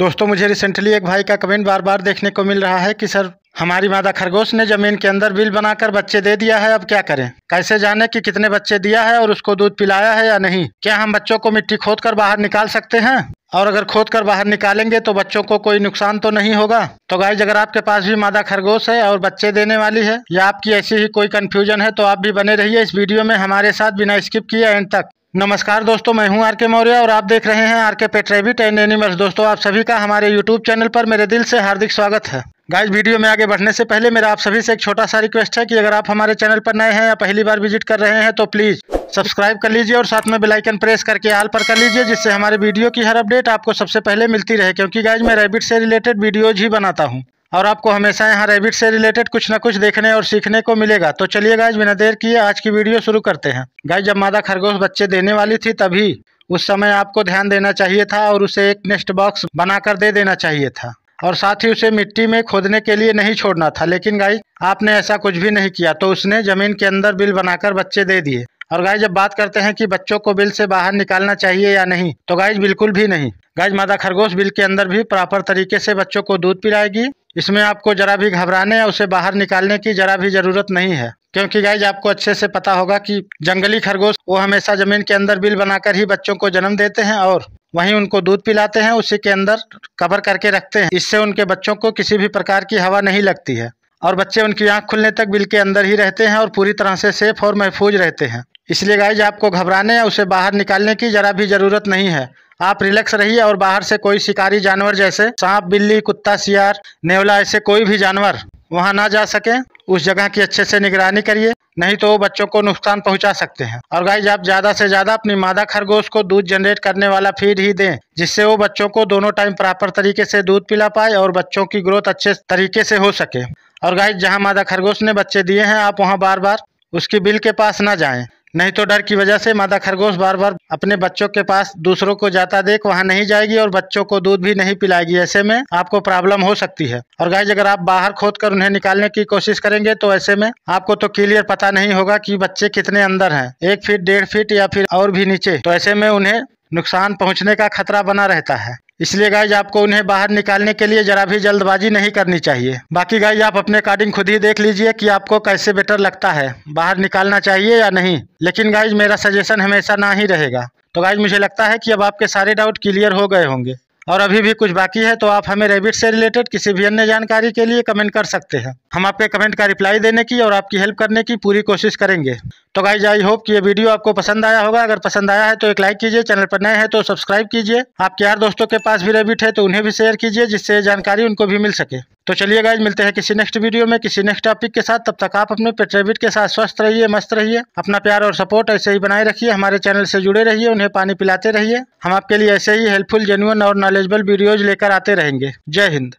दोस्तों मुझे रिसेंटली एक भाई का कमेंट बार बार देखने को मिल रहा है कि सर हमारी मादा खरगोश ने जमीन के अंदर बिल बनाकर बच्चे दे दिया है अब क्या करें कैसे जाने कि कितने बच्चे दिया है और उसको दूध पिलाया है या नहीं क्या हम बच्चों को मिट्टी खोद कर बाहर निकाल सकते हैं और अगर खोद कर बाहर निकालेंगे तो बच्चों को कोई नुकसान तो नहीं होगा तो गाइज अगर आपके पास भी मादा खरगोश है और बच्चे देने वाली है या आपकी ऐसी ही कोई कन्फ्यूजन है तो आप भी बने रहिए इस वीडियो में हमारे साथ बिना स्किप किए एंड तक नमस्कार दोस्तों मैं हूं आरके मौर्य और आप देख रहे हैं RK pet rabbit and animals दोस्तों आप सभी का हमारे यूट्यूब चैनल पर मेरे दिल से हार्दिक स्वागत है गाइज वीडियो में आगे बढ़ने से पहले मेरा आप सभी से एक छोटा सा रिक्वेस्ट है कि अगर आप हमारे चैनल पर नए हैं या पहली बार विजिट कर रहे हैं तो प्लीज़ सब्सक्राइब कर लीजिए और साथ में बेलाइकन प्रेस करके आल पर कर लीजिए जिससे हमारे वीडियो की हर अपडेट आपको सबसे पहले मिलती रहे क्योंकि गाइज मैं रेबिट से रिलेटेड वीडियोज ही बनाता हूँ और आपको हमेशा यहाँ रेबिट से रिलेटेड कुछ ना कुछ देखने और सीखने को मिलेगा तो चलिए गाइज बिना देर किए आज की वीडियो शुरू करते हैं गाइज जब मादा खरगोश बच्चे देने वाली थी तभी उस समय आपको ध्यान देना चाहिए था और उसे एक नेस्ट बॉक्स बनाकर दे देना चाहिए था और साथ ही उसे मिट्टी में खोदने के लिए नहीं छोड़ना था लेकिन गाइज आपने ऐसा कुछ भी नहीं किया तो उसने जमीन के अंदर बिल बनाकर बच्चे दे दिए और गाय जब बात करते हैं कि बच्चों को बिल से बाहर निकालना चाहिए या नहीं तो गाय बिल्कुल भी नहीं गाय मादा खरगोश बिल के अंदर भी प्रॉपर तरीके से बच्चों को दूध पिलाएगी इसमें आपको ज़रा भी घबराने या उसे बाहर निकालने की ज़रा भी ज़रूरत नहीं है क्योंकि गाइज आपको अच्छे से पता होगा कि जंगली खरगोश वो हमेशा ज़मीन के अंदर बिल बनाकर ही बच्चों को जन्म देते हैं और वहीं उनको दूध पिलाते हैं उसी के अंदर कवर करके रखते हैं इससे उनके बच्चों को किसी भी प्रकार की हवा नहीं लगती है और बच्चे उनकी आँख खुलने तक बिल के अंदर ही रहते हैं और पूरी तरह से सेफ और महफूज रहते हैं इसलिए गाइज आपको घबराने या उसे बाहर निकालने की ज़रा भी ज़रूरत नहीं है आप रिलैक्स रहिए और बाहर से कोई शिकारी जानवर जैसे सांप बिल्ली कुत्ता सियार नेवला ऐसे कोई भी जानवर वहाँ ना जा सके उस जगह की अच्छे से निगरानी करिए नहीं तो वो बच्चों को नुकसान पहुंचा सकते हैं और गाइज आप ज़्यादा से ज़्यादा अपनी मादा खरगोश को दूध जनरेट करने वाला फीड ही दें जिससे वो बच्चों को दोनों टाइम प्रॉपर तरीके से दूध पिला पाए और बच्चों की ग्रोथ अच्छे तरीके से हो सके और गाइज जहाँ मादा खरगोश ने बच्चे दिए हैं आप वहाँ बार बार उसकी बिल के पास ना जाएं नहीं तो डर की वजह से मादा खरगोश बार बार अपने बच्चों के पास दूसरों को जाता देख वहाँ नहीं जाएगी और बच्चों को दूध भी नहीं पिलाएगी ऐसे में आपको प्रॉब्लम हो सकती है और गाय अगर आप बाहर खोद कर उन्हें निकालने की कोशिश करेंगे तो ऐसे में आपको तो क्लियर पता नहीं होगा कि बच्चे कितने अंदर हैं एक फीट डेढ़ फीट या फिर और भी नीचे तो ऐसे में उन्हें नुकसान पहुँचने का खतरा बना रहता है इसलिए गाइज आपको उन्हें बाहर निकालने के लिए ज़रा भी जल्दबाजी नहीं करनी चाहिए बाकी गाइज आप अपने अकॉर्डिंग खुद ही देख लीजिए कि आपको कैसे बेटर लगता है बाहर निकालना चाहिए या नहीं लेकिन गाइज मेरा सजेशन हमेशा ना ही रहेगा तो गाइज मुझे लगता है कि अब आपके सारे डाउट क्लियर हो गए होंगे और अभी भी कुछ बाकी है तो आप हमें रेबिट से रिलेटेड किसी भी अन्य जानकारी के लिए कमेंट कर सकते हैं हम आपके कमेंट का रिप्लाई देने की और आपकी हेल्प करने की पूरी कोशिश करेंगे तो गाइज आई होप कि ये वीडियो आपको पसंद आया होगा अगर पसंद आया है तो एक लाइक कीजिए चैनल पर नए हैं तो सब्सक्राइब कीजिए आपके यार दोस्तों के पास भी रेबिट है तो उन्हें भी शेयर कीजिए जिससे जानकारी उनको भी मिल सके तो चलिए गाइज मिलते हैं किसी नेक्स्ट वीडियो में किसी नेक्स्ट टॉपिक के साथ तब तक आप अपने पेट रेबिट के साथ स्वस्थ रहिए मस्त रहिए अपना प्यार और सपोर्ट ऐसे ही बनाए रखिए हमारे चैनल से जुड़े रहिए उन्हें पानी पिलाते रहिए हम आपके लिए ऐसे ही हेल्पफुल जेन्यून और नॉलेजबल वीडियोज लेकर आते रहेंगे जय हिंद